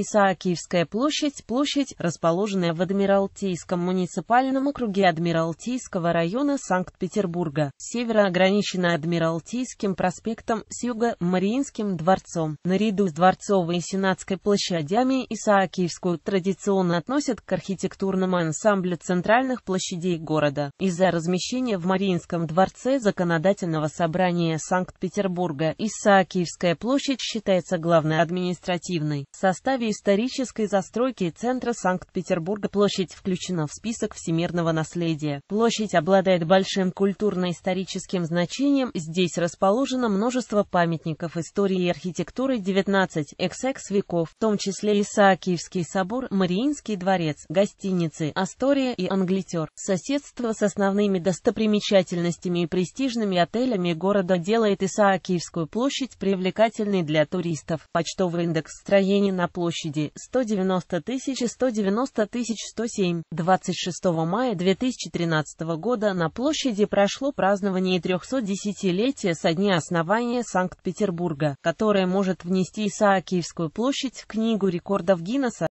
Исаакиевская площадь – площадь, расположенная в Адмиралтейском муниципальном округе Адмиралтейского района Санкт-Петербурга. С ограничена Адмиралтейским проспектом, с юга – Мариинским дворцом. Наряду с Дворцовой и Сенатской площадями Исаакиевскую традиционно относят к архитектурному ансамблю центральных площадей города. Из-за размещения в Мариинском дворце Законодательного собрания Санкт-Петербурга Исаакиевская площадь считается главной административной. В составе территории исторической застройки центра Санкт-Петербурга площадь включена в список всемирного наследия. Площадь обладает большим культурно-историческим значением, здесь расположено множество памятников истории и архитектуры 19 XX веков, в том числе Исаакиевский собор, Мариинский дворец, гостиницы «Астория» и «Англитер». Соседство с основными достопримечательностями и престижными отелями города делает Исаакиевскую площадь привлекательной для туристов. Почтовый индекс строений на площади площади 190 тысяч 190 тысяч 107. 26 мая 2013 года на площади прошло празднование 310-летия со дня основания Санкт-Петербурга, которое может внести Исаакиевскую площадь в Книгу рекордов Гиннесса.